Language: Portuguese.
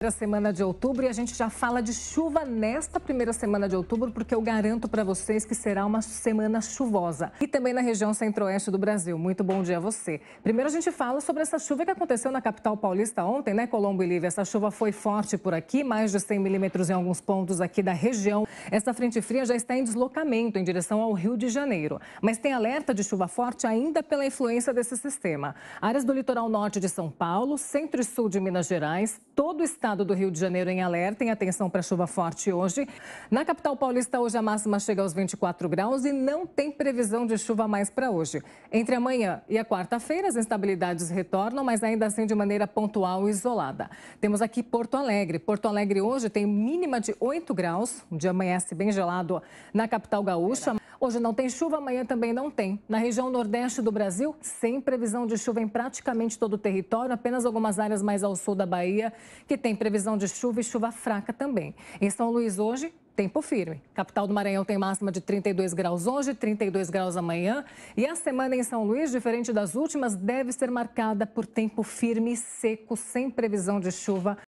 Primeira semana de outubro e a gente já fala de chuva nesta primeira semana de outubro, porque eu garanto para vocês que será uma semana chuvosa. E também na região centro-oeste do Brasil. Muito bom dia a você. Primeiro a gente fala sobre essa chuva que aconteceu na capital paulista ontem, né, Colombo e Lívia? Essa chuva foi forte por aqui, mais de 100 milímetros em alguns pontos aqui da região. Essa frente fria já está em deslocamento em direção ao Rio de Janeiro, mas tem alerta de chuva forte ainda pela influência desse sistema. Áreas do litoral norte de São Paulo, centro e sul de Minas Gerais, todo o estado estado do Rio de Janeiro em alerta em atenção para chuva forte hoje. Na capital paulista, hoje a máxima chega aos 24 graus e não tem previsão de chuva mais para hoje. Entre amanhã e a quarta-feira, as instabilidades retornam, mas ainda assim de maneira pontual e isolada. Temos aqui Porto Alegre. Porto Alegre hoje tem mínima de 8 graus, um dia amanhece bem gelado na capital gaúcha. Hoje não tem chuva, amanhã também não tem. Na região nordeste do Brasil, sem previsão de chuva em praticamente todo o território, apenas algumas áreas mais ao sul da Bahia, que tem previsão de chuva e chuva fraca também. Em São Luís, hoje, tempo firme. Capital do Maranhão tem máxima de 32 graus hoje, 32 graus amanhã. E a semana em São Luís, diferente das últimas, deve ser marcada por tempo firme e seco, sem previsão de chuva.